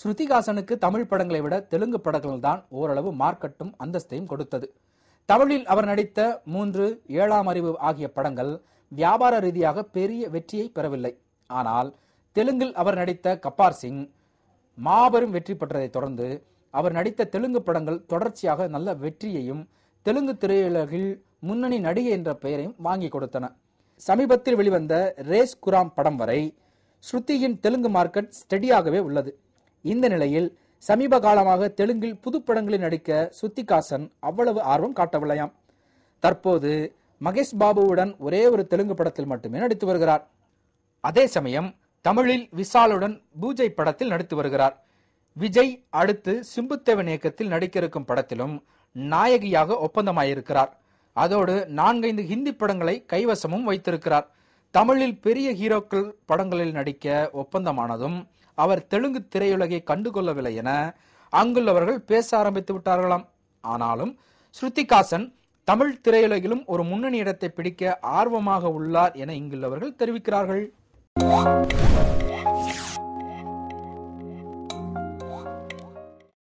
ஸ்ருதிகாசனுக்கு தமிழ் படங்களை விட தெலுங்கு படங்கள் தான் ஓரளவு மார்க்கெட்டும் அந்தஸ்தையும் கொடுத்தது தமிழில் அவர் நடித்த மூன்று ஏழாம் அறிவு ஆகிய படங்கள் வியாபார ரீதியாக பெரிய வெற்றியை பெறவில்லை ஆனால் தெலுங்கில் அவர் நடித்த கப்பார் சிங் மாபெரும் வெற்றி பெற்றதை தொடர்ந்து அவர் நடித்த தெலுங்கு படங்கள் தொடர்ச்சியாக நல்ல வெற்றியையும் தெலுங்கு திரையுலகில் முன்னணி நடிகை என்ற பெயரையும் வாங்கி கொடுத்தன சமீபத்தில் வெளிவந்த ரேஸ் குராம் படம் வரை ஸ்ருதியின் தெலுங்கு மார்க்கெட் ஸ்டெடியாகவே உள்ளது இந்த நிலையில் சமீப காலமாக தெலுங்கில் புதுப்படங்களில் நடிக்க சுத்திகாசன் அவ்வளவு ஆர்வம் காட்டவில்லையாம் தற்போது மகேஷ் பாபுவுடன் ஒரே ஒரு தெலுங்கு படத்தில் மட்டுமே நடித்து வருகிறார் அதே சமயம் தமிழில் விசாலுடன் பூஜை படத்தில் நடித்து வருகிறார் விஜய் அடுத்து சிம்புத்தேவன் இயக்கத்தில் நடிக்க இருக்கும் படத்திலும் நாயகியாக ஒப்பந்தமாயிருக்கிறார் அதோடு நான்கைந்து ஹிந்தி படங்களை கைவசமும் வைத்திருக்கிறார் தமிழில் பெரிய ஹீரோக்கள் படங்களில் நடிக்க ஒப்பந்தமானதும் அவர் தெலுங்கு திரையுலகை கண்டுகொள்ளவில்லை என அங்குள்ளவர்கள் பேச ஆரம்பித்து விட்டார்களாம் ஆனாலும் ஸ்ருதிகாசன் தமிழ் திரையுலகிலும் ஒரு முன்னணி இடத்தை பிடிக்க ஆர்வமாக உள்ளார் என இங்குள்ளவர்கள் தெரிவிக்கிறார்கள்